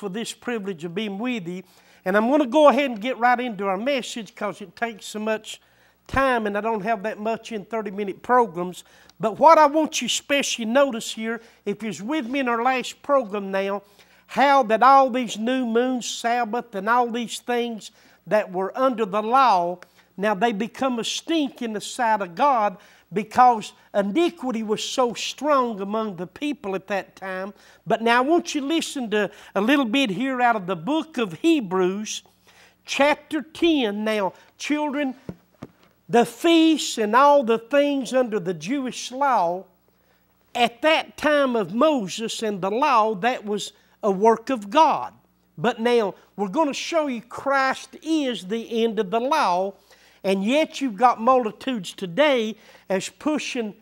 for this privilege of being with you. And I'm going to go ahead and get right into our message because it takes so much time and I don't have that much in 30 minute programs. But what I want you especially notice here, if you're with me in our last program now, how that all these new moons, Sabbath, and all these things that were under the law, now they become a stink in the sight of God because iniquity was so strong among the people at that time. But now I want you to listen to a little bit here out of the book of Hebrews, chapter 10. Now, children, the feasts and all the things under the Jewish law, at that time of Moses and the law, that was a work of God. But now we're going to show you Christ is the end of the law and yet you've got multitudes today as pushing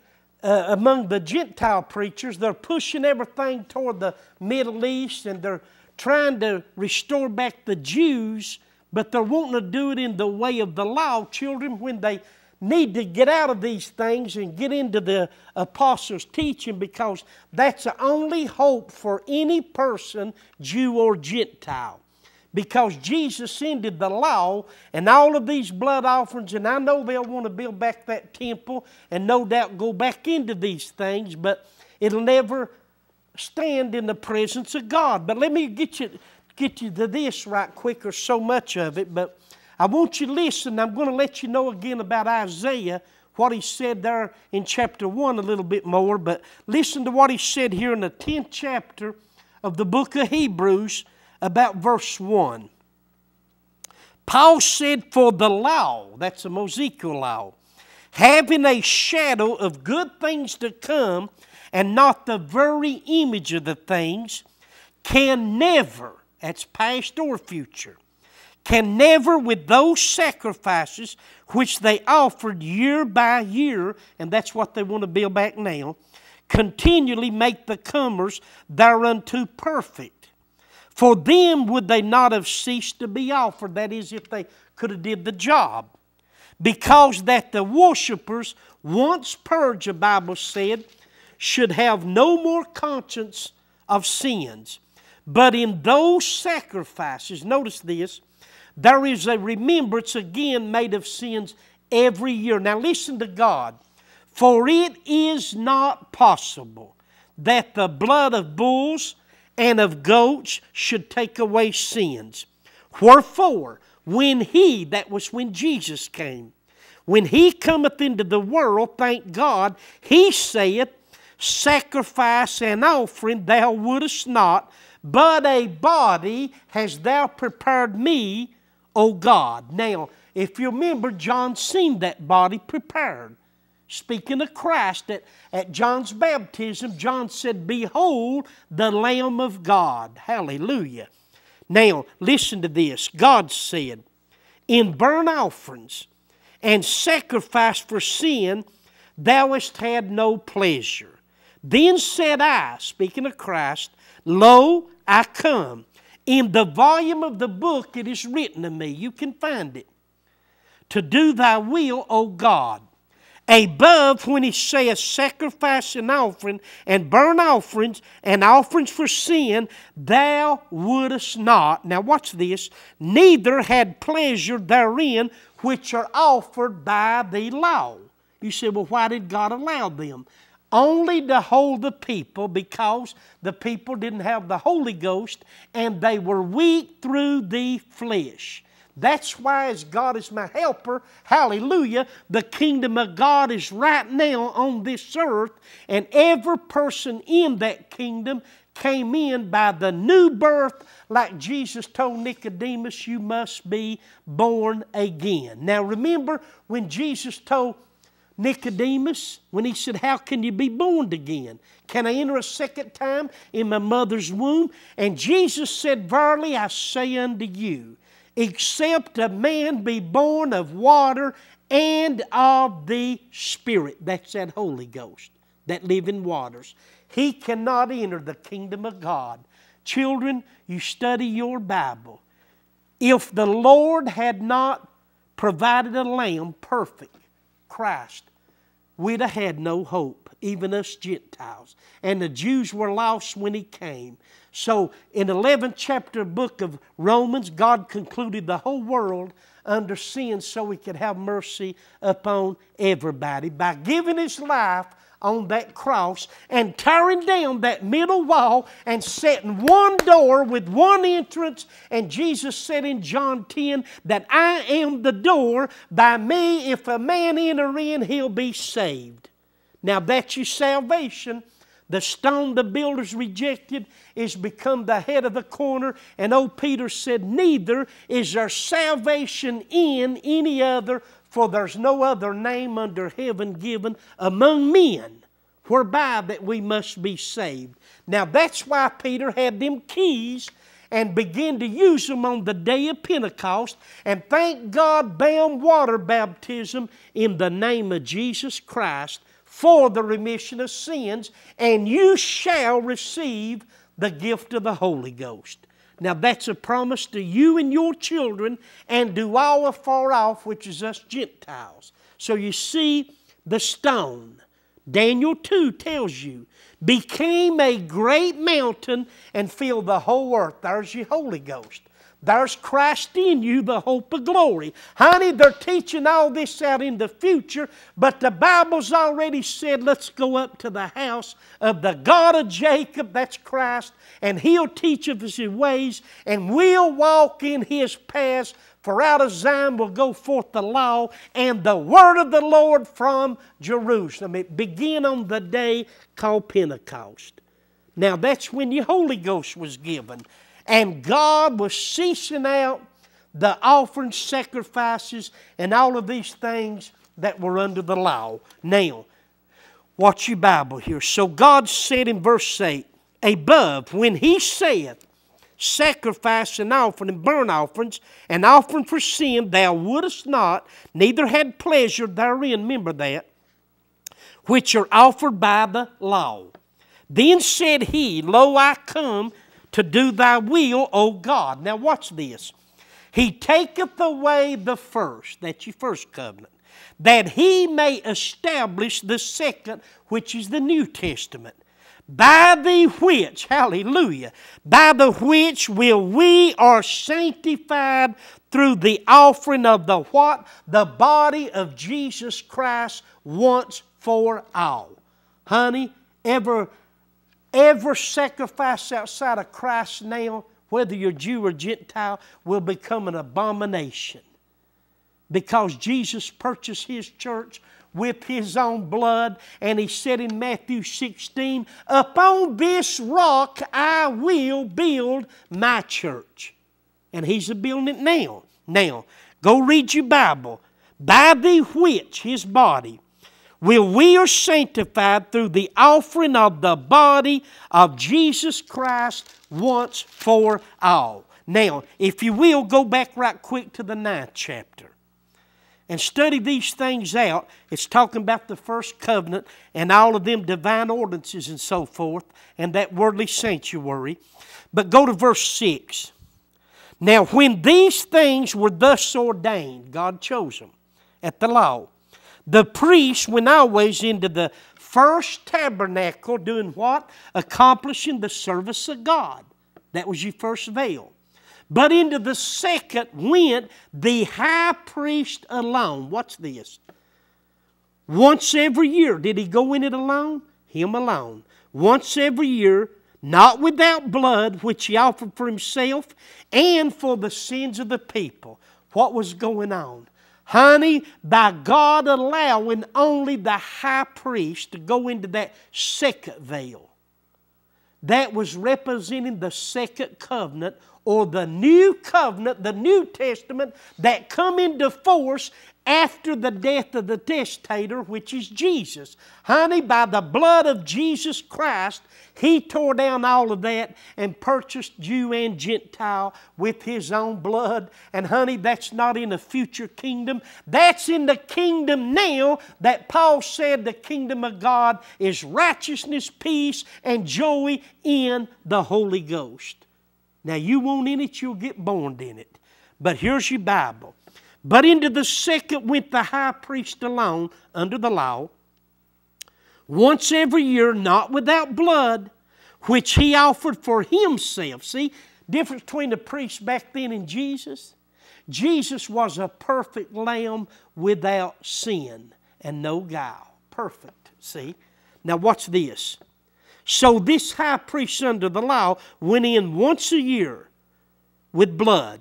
uh, among the Gentile preachers, they're pushing everything toward the Middle East and they're trying to restore back the Jews, but they're wanting to do it in the way of the law, children, when they need to get out of these things and get into the apostles' teaching because that's the only hope for any person, Jew or Gentile because Jesus ended the law and all of these blood offerings, and I know they'll want to build back that temple and no doubt go back into these things, but it'll never stand in the presence of God. But let me get you get you to this right quick, or so much of it, but I want you to listen. I'm going to let you know again about Isaiah, what he said there in chapter 1 a little bit more, but listen to what he said here in the 10th chapter of the book of Hebrews about verse 1. Paul said, For the law, that's the Mosaical law, having a shadow of good things to come and not the very image of the things, can never, that's past or future, can never with those sacrifices which they offered year by year, and that's what they want to build back now, continually make the comers thereunto perfect. For them would they not have ceased to be offered. That is, if they could have did the job. Because that the worshippers, once purged, the Bible said, should have no more conscience of sins. But in those sacrifices, notice this, there is a remembrance again made of sins every year. Now listen to God. For it is not possible that the blood of bulls and of goats should take away sins. Wherefore, when he, that was when Jesus came, when he cometh into the world, thank God, he saith, Sacrifice and offering thou wouldest not, but a body hast thou prepared me, O God. Now, if you remember, John seen that body prepared speaking of Christ at, at John's baptism, John said, Behold the Lamb of God. Hallelujah. Now, listen to this. God said, In burnt offerings and sacrifice for sin, thou hast had no pleasure. Then said I, speaking of Christ, Lo, I come. In the volume of the book it is written to me. You can find it. To do thy will, O God above when he saith sacrifice and offering and burnt offerings and offerings for sin, thou wouldest not. Now watch this. Neither had pleasure therein which are offered by the law. You say, well, why did God allow them? Only to hold the people because the people didn't have the Holy Ghost and they were weak through the flesh. That's why, as God is my helper, hallelujah, the kingdom of God is right now on this earth, and every person in that kingdom came in by the new birth, like Jesus told Nicodemus, you must be born again. Now, remember when Jesus told Nicodemus, when he said, How can you be born again? Can I enter a second time in my mother's womb? And Jesus said, Verily I say unto you, except a man be born of water and of the Spirit. That's that Holy Ghost that live in waters. He cannot enter the kingdom of God. Children, you study your Bible. If the Lord had not provided a lamb perfect, Christ, we'd have had no hope even us Gentiles. And the Jews were lost when he came. So in 11th chapter book of Romans, God concluded the whole world under sin so he could have mercy upon everybody by giving his life on that cross and tearing down that middle wall and setting one door with one entrance. And Jesus said in John 10 that I am the door. By me, if a man enter in, he'll be saved. Now that's your salvation. The stone the builders rejected is become the head of the corner. And old Peter said, Neither is there salvation in any other, for there's no other name under heaven given among men whereby that we must be saved. Now that's why Peter had them keys and began to use them on the day of Pentecost and thank God bound water baptism in the name of Jesus Christ for the remission of sins, and you shall receive the gift of the Holy Ghost. Now that's a promise to you and your children and to all afar off, which is us Gentiles. So you see, the stone, Daniel 2 tells you, became a great mountain and filled the whole earth. There's your Holy Ghost. There's Christ in you, the hope of glory. Honey, they're teaching all this out in the future, but the Bible's already said, let's go up to the house of the God of Jacob, that's Christ, and He'll teach us His ways, and we'll walk in His paths. For out of Zion will go forth the law and the word of the Lord from Jerusalem. It began on the day called Pentecost. Now that's when the Holy Ghost was given and God was ceasing out the offering sacrifices and all of these things that were under the law. Now, watch your Bible here. So God said in verse 8, above, when he saith, sacrifice and offering and burnt offerings and offering for sin thou wouldest not, neither had pleasure therein, remember that, which are offered by the law. Then said he, Lo, I come to do thy will, O God. Now watch this. He taketh away the first, that's your first covenant, that he may establish the second, which is the New Testament. By the which, hallelujah, by the which will we are sanctified through the offering of the what? The body of Jesus Christ once for all. Honey, ever Every sacrifice outside of Christ now, whether you're Jew or Gentile, will become an abomination because Jesus purchased His church with His own blood. And He said in Matthew 16, Upon this rock I will build my church. And He's building it now. Now, go read your Bible. By the which His body, Will we are sanctified through the offering of the body of Jesus Christ once for all. Now, if you will, go back right quick to the ninth chapter and study these things out. It's talking about the first covenant and all of them divine ordinances and so forth and that worldly sanctuary. But go to verse 6. Now, when these things were thus ordained, God chose them at the law the priest went always into the first tabernacle doing what? Accomplishing the service of God. That was your first veil. But into the second went the high priest alone. What's this? Once every year, did he go in it alone? Him alone. Once every year, not without blood, which he offered for himself and for the sins of the people. What was going on? Honey, by God allowing only the high priest to go into that second veil. That was representing the second covenant or the new covenant, the New Testament that come into force after the death of the testator, which is Jesus. Honey, by the blood of Jesus Christ, He tore down all of that and purchased Jew and Gentile with His own blood. And honey, that's not in a future kingdom. That's in the kingdom now that Paul said the kingdom of God is righteousness, peace, and joy in the Holy Ghost. Now, you want in it, you'll get born in it. But here's your Bible. But into the second went the high priest alone under the law, once every year, not without blood, which he offered for himself. See, difference between the priest back then and Jesus? Jesus was a perfect lamb without sin and no guile. Perfect, see? Now watch this. So this high priest under the law went in once a year with blood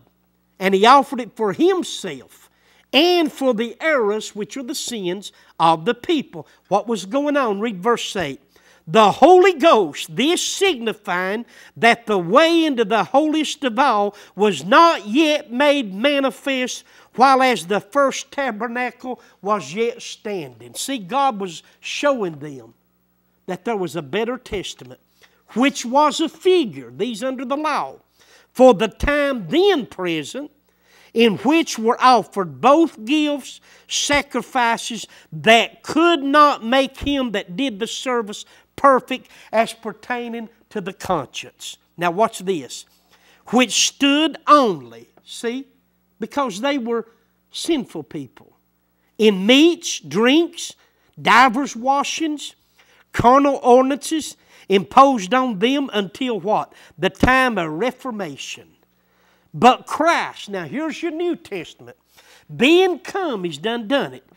and he offered it for himself and for the errors which are the sins of the people. What was going on? Read verse 8. The Holy Ghost, this signifying that the way into the holiest of all was not yet made manifest while as the first tabernacle was yet standing. See, God was showing them that there was a better testament, which was a figure, these under the law, for the time then present, in which were offered both gifts, sacrifices that could not make him that did the service perfect as pertaining to the conscience. Now, watch this. Which stood only, see, because they were sinful people, in meats, drinks, divers washings, carnal ordinances, imposed on them until what? The time of Reformation. But Christ, now here's your New Testament, being come, he's done done it,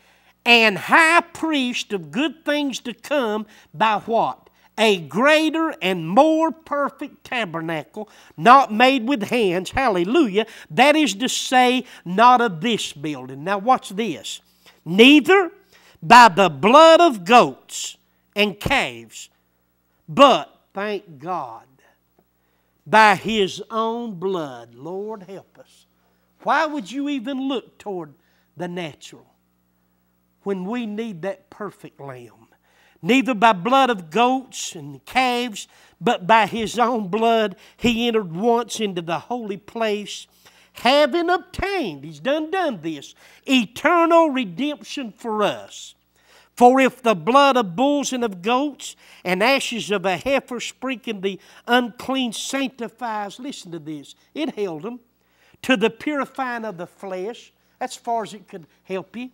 and high priest of good things to come by what? a greater and more perfect tabernacle, not made with hands, hallelujah, that is to say, not of this building. Now, watch this. Neither by the blood of goats and calves, but thank God, by His own blood, Lord help us. Why would you even look toward the natural when we need that perfect lamb? Neither by blood of goats and calves, but by his own blood, he entered once into the holy place, having obtained, he's done done this, eternal redemption for us. For if the blood of bulls and of goats and ashes of a heifer sprinkling the unclean sanctifies, listen to this, it held them to the purifying of the flesh, as far as it could help you.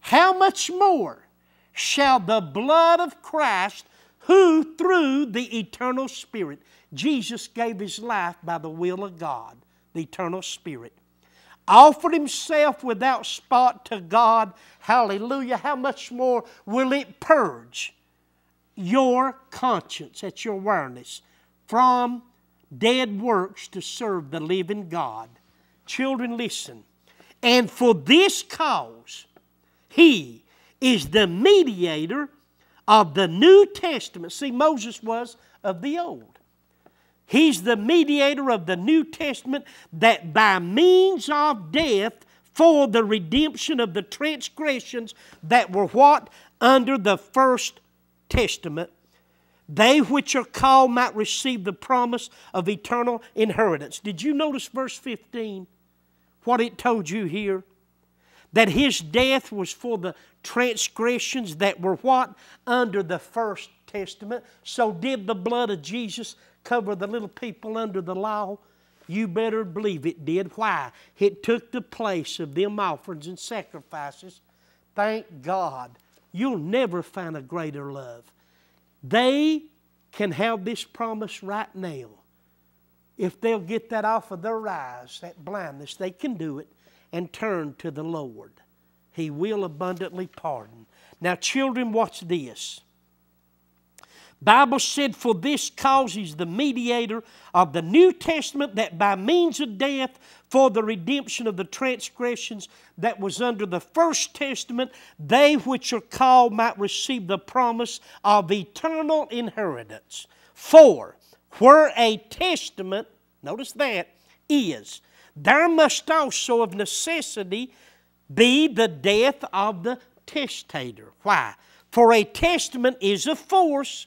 How much more shall the blood of Christ, who through the eternal Spirit, Jesus gave his life by the will of God, the eternal Spirit, offered himself without spot to God, hallelujah, how much more will it purge your conscience, that's your awareness, from dead works to serve the living God? Children, listen. And for this cause, he is the mediator of the New Testament. See, Moses was of the Old. He's the mediator of the New Testament that by means of death for the redemption of the transgressions that were what? Under the First Testament, they which are called might receive the promise of eternal inheritance. Did you notice verse 15? What it told you here? That his death was for the transgressions that were what? Under the First Testament. So did the blood of Jesus cover the little people under the law? You better believe it did. Why? It took the place of them offerings and sacrifices. Thank God. You'll never find a greater love. They can have this promise right now. If they'll get that off of their eyes, that blindness, they can do it and turn to the Lord. He will abundantly pardon. Now, children, watch this. Bible said, For this cause is the mediator of the New Testament, that by means of death, for the redemption of the transgressions that was under the first testament, they which are called might receive the promise of eternal inheritance. For where a testament, notice that, is, there must also of necessity be the death of the testator. Why? For a testament is a force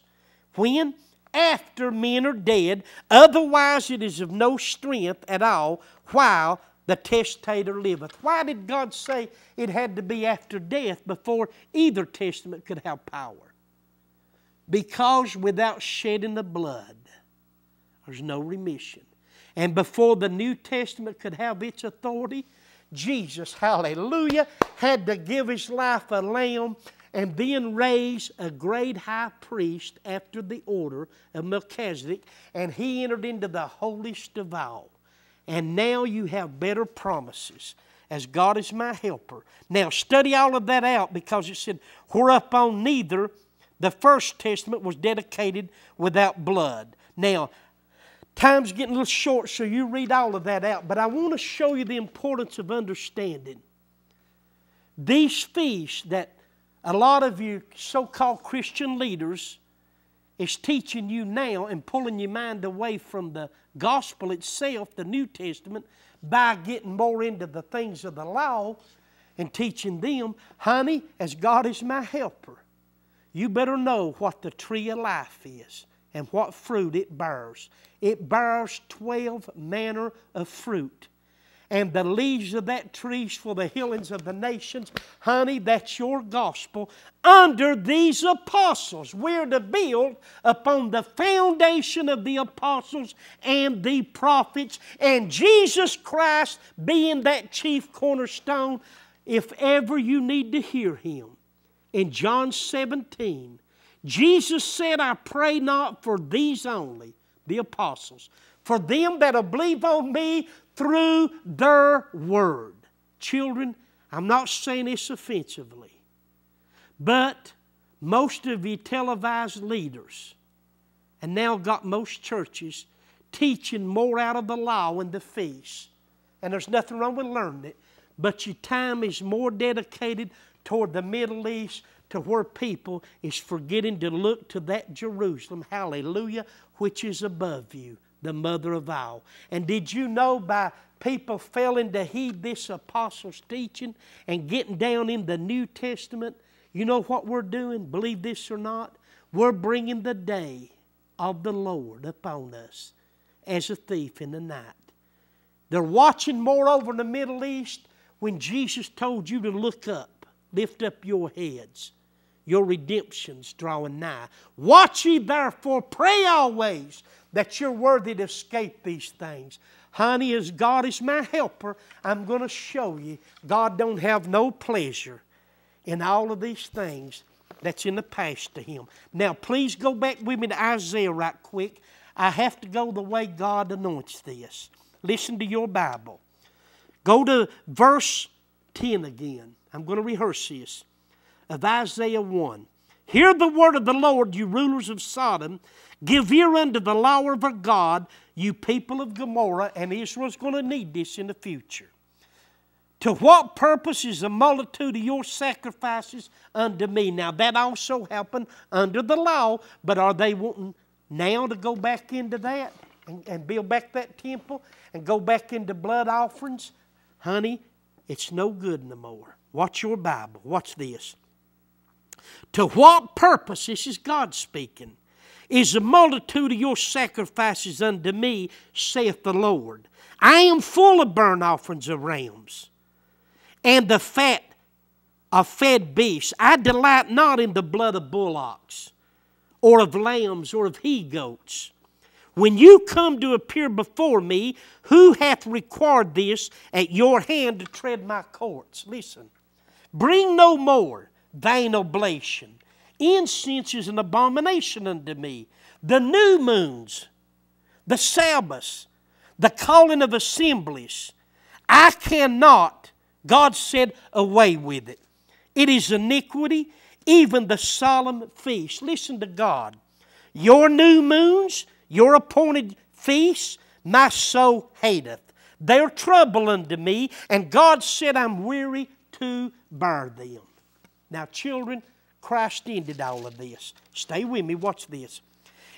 when? After men are dead. Otherwise, it is of no strength at all while the testator liveth. Why did God say it had to be after death before either testament could have power? Because without shedding the blood, there's no remission. And before the New Testament could have its authority, Jesus, hallelujah, had to give his life a lamb and being raised a great high priest after the order of Melchizedek, and he entered into the holiest of all. And now you have better promises as God is my helper. Now study all of that out because it said, whereupon neither the first testament was dedicated without blood. Now, time's getting a little short, so you read all of that out, but I want to show you the importance of understanding. These feasts that a lot of your so called Christian leaders is teaching you now and pulling your mind away from the gospel itself, the New Testament, by getting more into the things of the law and teaching them, honey, as God is my helper, you better know what the tree of life is and what fruit it bears. It bears 12 manner of fruit and the leaves of that tree for the healings of the nations. Honey, that's your gospel. Under these apostles, we're to build upon the foundation of the apostles and the prophets, and Jesus Christ being that chief cornerstone. If ever you need to hear him, in John 17, Jesus said, I pray not for these only, the apostles, for them that believe on me through their word. Children, I'm not saying this offensively, but most of the televised leaders, and now got most churches teaching more out of the law and the feast. And there's nothing wrong with learning it, but your time is more dedicated toward the Middle East to where people is forgetting to look to that Jerusalem, hallelujah, which is above you the mother of all. And did you know by people failing to heed this apostle's teaching and getting down in the New Testament, you know what we're doing? Believe this or not, we're bringing the day of the Lord upon us as a thief in the night. They're watching more over in the Middle East when Jesus told you to look up, lift up your heads your redemption's drawing nigh. Watch ye therefore, pray always that you're worthy to escape these things. Honey, as God is my helper, I'm going to show you God don't have no pleasure in all of these things that's in the past to him. Now, please go back with me to Isaiah right quick. I have to go the way God anoints this. Listen to your Bible. Go to verse 10 again. I'm going to rehearse this of Isaiah 1. Hear the word of the Lord, you rulers of Sodom. Give ear unto the law of our God, you people of Gomorrah, and Israel's going to need this in the future. To what purpose is the multitude of your sacrifices unto me? Now that also happened under the law, but are they wanting now to go back into that and, and build back that temple and go back into blood offerings? Honey, it's no good no more. Watch your Bible. Watch this. To what purpose, this is God speaking, is the multitude of your sacrifices unto me, saith the Lord. I am full of burnt offerings of rams and the fat of fed beasts. I delight not in the blood of bullocks or of lambs or of he goats. When you come to appear before me, who hath required this at your hand to tread my courts? Listen, bring no more thine oblation. Incense is an abomination unto me. The new moons, the Sabbaths, the calling of assemblies. I cannot, God said, away with it. It is iniquity, even the solemn feasts. Listen to God. Your new moons, your appointed feasts, my soul hateth. They're trouble unto me, and God said, I'm weary to bear them. Now, children, Christ ended all of this. Stay with me, watch this.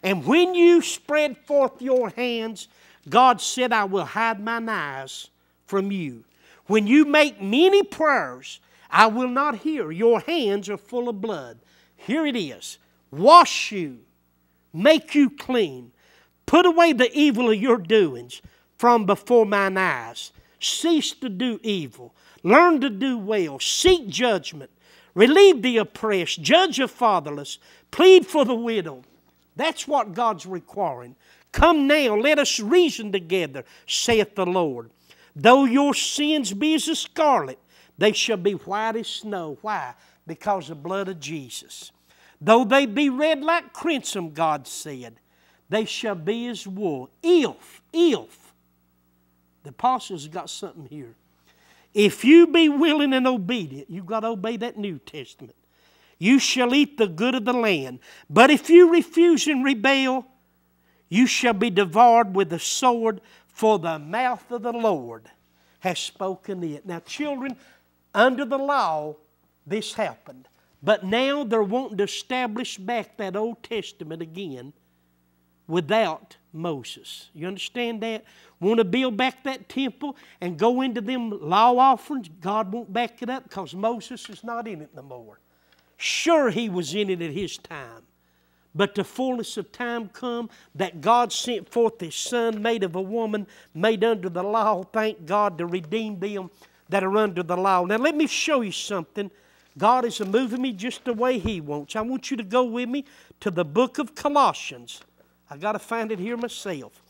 And when you spread forth your hands, God said, I will hide mine eyes from you. When you make many prayers, I will not hear. Your hands are full of blood. Here it is wash you, make you clean, put away the evil of your doings from before mine eyes. Cease to do evil, learn to do well, seek judgment relieve the oppressed, judge the fatherless, plead for the widow. That's what God's requiring. Come now, let us reason together, saith the Lord. Though your sins be as scarlet, they shall be white as snow. Why? Because the blood of Jesus. Though they be red like crimson, God said, they shall be as wool. If, if, the apostles got something here. If you be willing and obedient, you've got to obey that New Testament. You shall eat the good of the land. But if you refuse and rebel, you shall be devoured with the sword, for the mouth of the Lord has spoken it. Now, children, under the law, this happened. But now they're wanting to establish back that Old Testament again without Moses. You understand that? Want to build back that temple and go into them law offerings? God won't back it up because Moses is not in it no more. Sure, he was in it at his time. But the fullness of time come that God sent forth his son, made of a woman, made under the law, thank God, to redeem them that are under the law. Now, let me show you something. God is moving me just the way he wants. I want you to go with me to the book of Colossians. I got to find it here myself.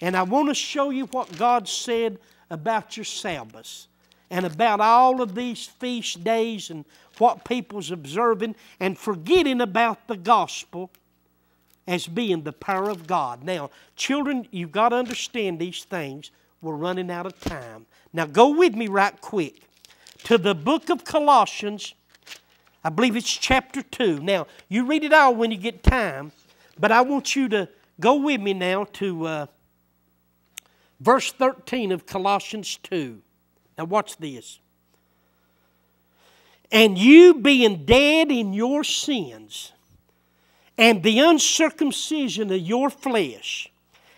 And I want to show you what God said about your Sabbaths and about all of these feast days and what people's observing and forgetting about the gospel as being the power of God. Now, children, you've got to understand these things. We're running out of time. Now, go with me right quick to the book of Colossians. I believe it's chapter 2. Now, you read it all when you get time, but I want you to Go with me now to uh, verse 13 of Colossians 2. Now, watch this. And you being dead in your sins and the uncircumcision of your flesh,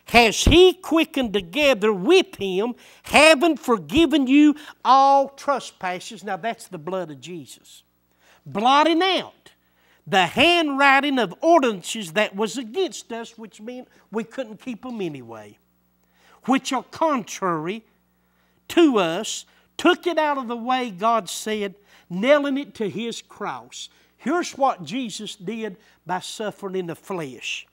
has he quickened together with him, having forgiven you all trespasses. Now that's the blood of Jesus. Blotting out the handwriting of ordinances that was against us, which meant we couldn't keep them anyway, which are contrary to us, took it out of the way, God said, nailing it to his cross. Here's what Jesus did by suffering in the flesh.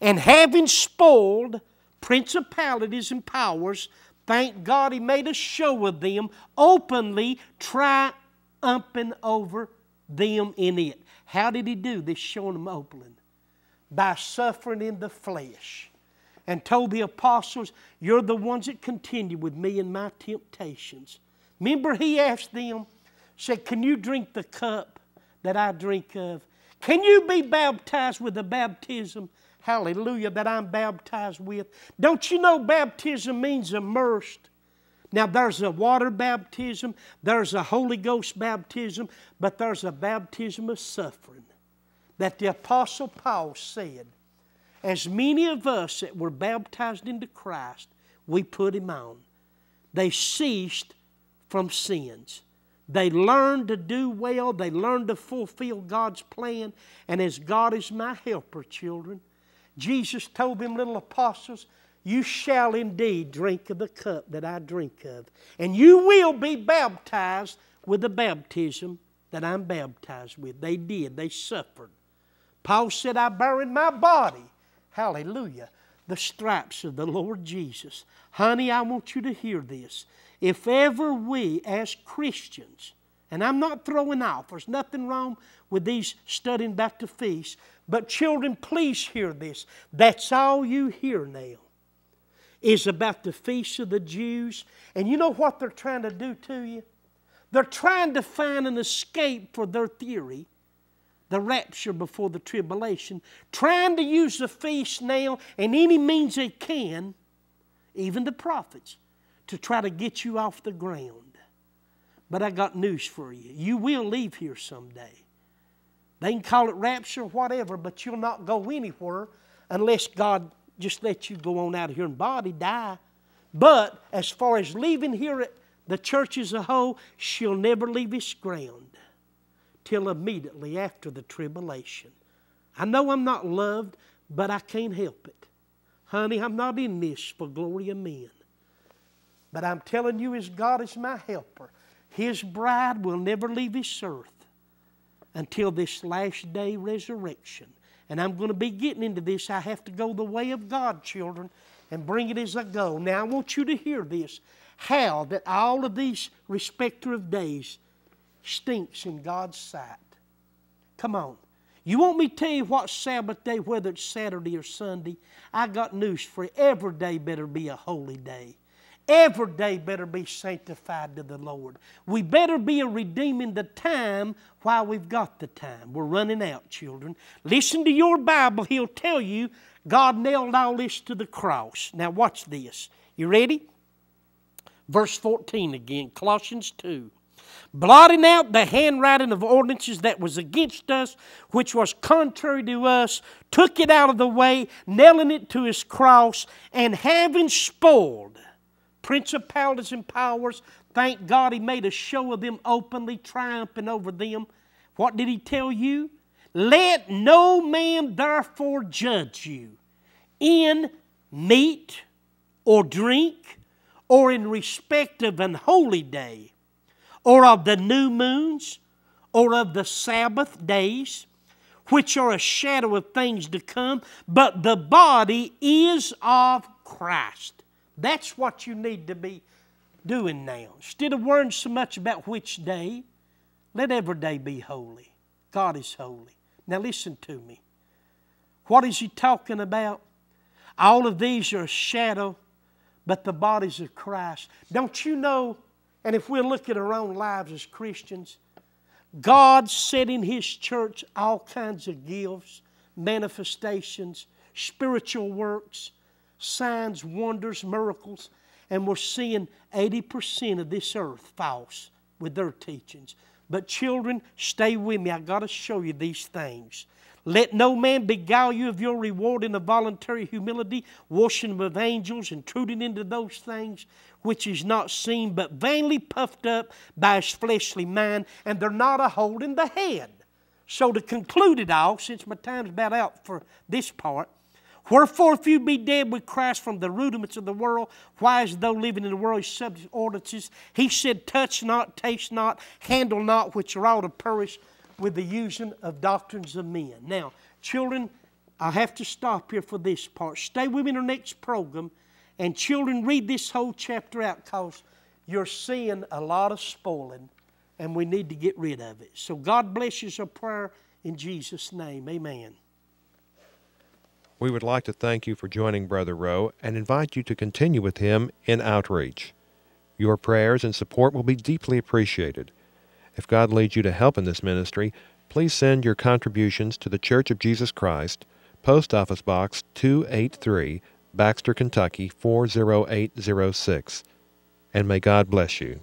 And having spoiled principalities and powers, thank God he made a show of them, openly triumphing over them in it. How did he do this showing them Oakland? By suffering in the flesh. And told the apostles, You're the ones that continue with me in my temptations. Remember, he asked them, said, Can you drink the cup that I drink of? Can you be baptized with the baptism, hallelujah, that I'm baptized with? Don't you know baptism means immersed? Now, there's a water baptism, there's a Holy Ghost baptism, but there's a baptism of suffering that the Apostle Paul said, As many of us that were baptized into Christ, we put him on. They ceased from sins. They learned to do well, they learned to fulfill God's plan, and as God is my helper, children, Jesus told them, little apostles, you shall indeed drink of the cup that I drink of, and you will be baptized with the baptism that I'm baptized with. They did, they suffered. Paul said, I bear in my body, hallelujah, the stripes of the Lord Jesus. Honey, I want you to hear this. If ever we as Christians, and I'm not throwing off, there's nothing wrong with these studying back to feast, but children, please hear this. That's all you hear now is about the feast of the Jews. And you know what they're trying to do to you? They're trying to find an escape for their theory, the rapture before the tribulation, trying to use the feast now and any means they can, even the prophets, to try to get you off the ground. But I got news for you. You will leave here someday. They can call it rapture, whatever, but you'll not go anywhere unless God just let you go on out of here and body die. But as far as leaving here at the church as a whole, she'll never leave its ground till immediately after the tribulation. I know I'm not loved, but I can't help it. Honey, I'm not in this for glory of men. But I'm telling you, as God is my helper, His bride will never leave this earth until this last day resurrection and I'm going to be getting into this. I have to go the way of God, children, and bring it as I go. Now, I want you to hear this how that all of these respecter of days stinks in God's sight. Come on. You want me to tell you what Sabbath day, whether it's Saturday or Sunday? I got news for you. Every day better be a holy day. Every day better be sanctified to the Lord. We better be redeeming the time while we've got the time. We're running out, children. Listen to your Bible. He'll tell you God nailed all this to the cross. Now, watch this. You ready? Verse 14 again, Colossians 2 blotting out the handwriting of ordinances that was against us, which was contrary to us, took it out of the way, nailing it to his cross, and having spoiled principalities and powers. Thank God he made a show of them openly, triumphing over them. What did he tell you? Let no man therefore judge you in meat or drink or in respect of an holy day or of the new moons or of the Sabbath days, which are a shadow of things to come, but the body is of Christ. That's what you need to be doing now. Instead of worrying so much about which day, let every day be holy. God is holy. Now listen to me. What is he talking about? All of these are a shadow, but the bodies of Christ. Don't you know? And if we look at our own lives as Christians, God set in His church all kinds of gifts, manifestations, spiritual works signs, wonders, miracles, and we're seeing 80% of this earth false with their teachings. But children, stay with me. I got to show you these things. Let no man beguile you of your reward in a voluntary humility, washing of angels, intruding into those things which is not seen, but vainly puffed up by his fleshly mind, and they're not a in the head. So to conclude it all, since my time's about out for this part, Wherefore, if you be dead with Christ from the rudiments of the world, why, as though living in the world, subject ordinances, he said, Touch not, taste not, handle not, which are all to perish with the using of doctrines of men. Now, children, I have to stop here for this part. Stay with me in our next program. And children, read this whole chapter out because you're seeing a lot of spoiling and we need to get rid of it. So God bless you. So a prayer in Jesus' name. Amen. We would like to thank you for joining Brother Rowe and invite you to continue with him in outreach. Your prayers and support will be deeply appreciated. If God leads you to help in this ministry, please send your contributions to The Church of Jesus Christ, Post Office Box 283, Baxter, Kentucky 40806. And may God bless you.